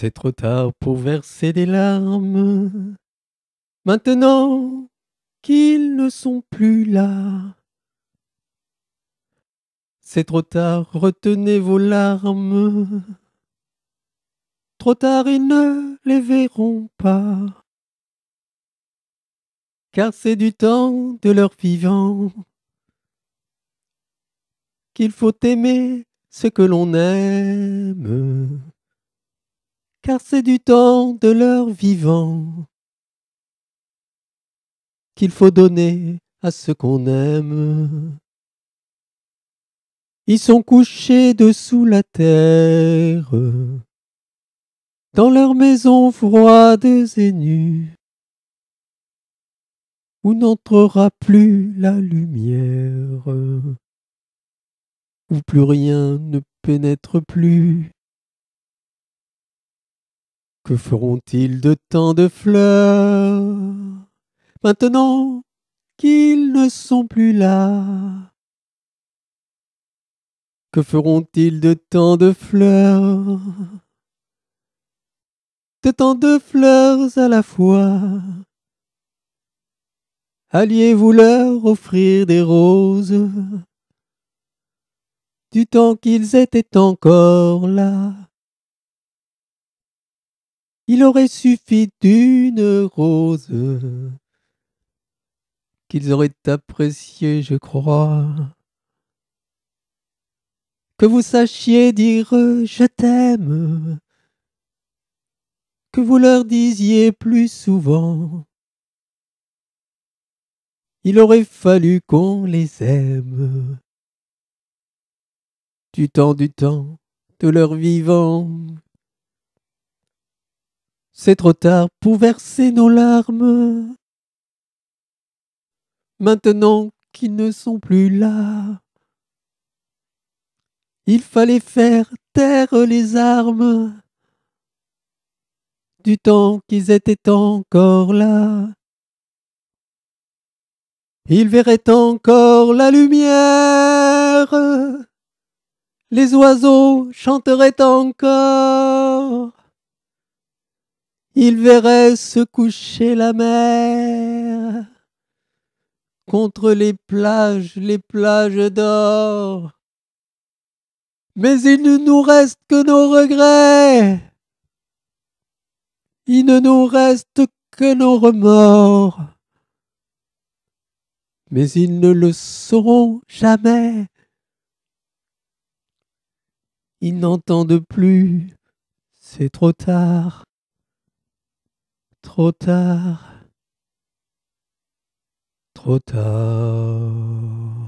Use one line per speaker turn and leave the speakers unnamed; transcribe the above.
C'est trop tard pour verser des larmes. Maintenant qu'ils ne sont plus là. C'est trop tard, retenez vos larmes. Trop tard, ils ne les verront pas. Car c'est du temps de leur vivant qu'il faut aimer ce que l'on aime c'est du temps de leur vivant qu'il faut donner à ce qu'on aime. Ils sont couchés dessous la terre, dans leurs maisons froides et nues, où n'entrera plus la lumière, où plus rien ne pénètre plus. Que feront-ils de tant de fleurs maintenant qu'ils ne sont plus là Que feront-ils de tant de fleurs De tant de fleurs à la fois Alliez-vous leur offrir des roses du temps qu'ils étaient encore là il aurait suffi d'une rose qu'ils auraient apprécié, je crois. Que vous sachiez dire je t'aime, que vous leur disiez plus souvent. Il aurait fallu qu'on les aime. Du temps, du temps, de leur vivant. C'est trop tard pour verser nos larmes. Maintenant qu'ils ne sont plus là, il fallait faire taire les armes du temps qu'ils étaient encore là. Ils verraient encore la lumière, les oiseaux chanteraient encore il verrait se coucher la mer contre les plages, les plages d'or. Mais il ne nous reste que nos regrets. Il ne nous reste que nos remords. Mais ils ne le sauront jamais. Ils n'entendent plus, c'est trop tard. Trop tard. Trop tard.